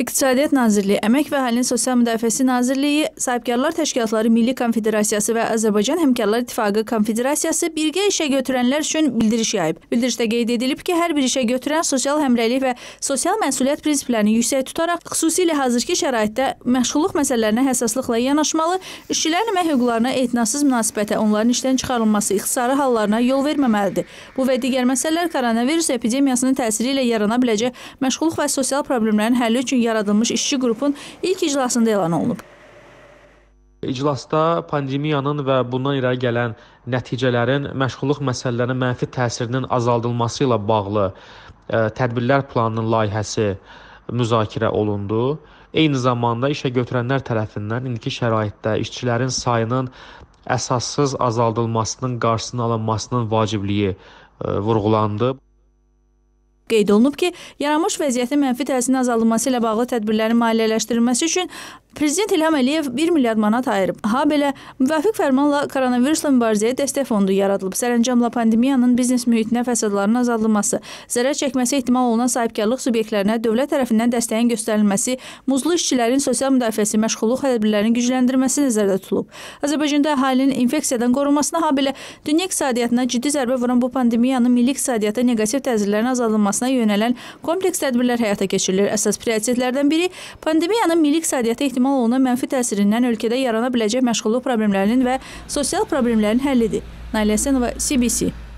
İqtisadiyyat Nazirliyi, Əmək və Əhalinin Sosial Müdafiəsi Nazirliyi, Sahibkarlar Təşkilatları Milli Konfederasiyası və Azərbaycan Həmkarlar İttifaqı Konfederasiyası birgə işə götürənlər üçün bildiriş yayıb. Bildirişdə qeyd edilib ki, hər bir işə götürən sosial həmrəylik və sosial məsuliyyət prinsiplərini yüksək tutaraq, xüsusilə hazırki şəraitdə məşğulluq məsələlərinə həssaslıqla yanaşmalı, işçilərin əmək hüquqlarına etinasız münasibətə, onların işdən çıxarılması, ixtisarı hallarına yol verməməlidir. Bu və digər məsələlər koronavirus epidemiyasının təsiri ilə yarana biləcək məşğulluq və sosial problemlərin həlli üçün yaradılmış işçi qrupun ilk iclasında elan olunub. İclasda pandemiyanın və bundan irəli gələn nəticələrin məşğulluq məsələlərinə mənfi təsirinin azaldılması ilə bağlı ə, e, tədbirlər planının layihəsi müzakirə olundu. Eyni zamanda işə götürənlər tərəfindən indiki şəraitdə işçilərin sayının əsassız azaldılmasının qarşısının alınmasının vacibliyi ə, e, vurğulandı. Qeyd olunub ki, yaranmış vəziyyətin mənfi təsirinin azaldılması ilə bağlı tədbirlərin maliyyələşdirilməsi üçün Prezident İlham Əliyev 1 milyard manat ayırıb. Ha belə müvafiq fərmanla koronavirusla mübarizəyə dəstək fondu yaradılıb. Sərəncamla pandemiyanın biznes mühitinə fəsadlarının azaldılması, zərər çəkməsi ehtimal olunan sahibkarlıq subyektlərinə dövlət tərəfindən dəstəyin göstərilməsi, muzlu işçilərin sosial müdafiəsi, məşğulluq tədbirlərinin gücləndirilməsi nəzərdə tutulub. Azərbaycanda əhalinin infeksiyadan qorunmasına, ha belə dünya iqtisadiyyatına ciddi zərbə vuran bu pandemiyanın milli iqtisadiyyata neqativ təsirlərinin azaldılması yaradılmasına yönələn kompleks tədbirlər həyata keçirilir. Əsas prioritetlərdən biri pandemiyanın milli iqtisadiyyata ehtimal olunan mənfi təsirindən ölkədə yarana biləcək məşğulluq problemlərinin və sosial problemlərin həllidir. Nailə Həsənova, CBC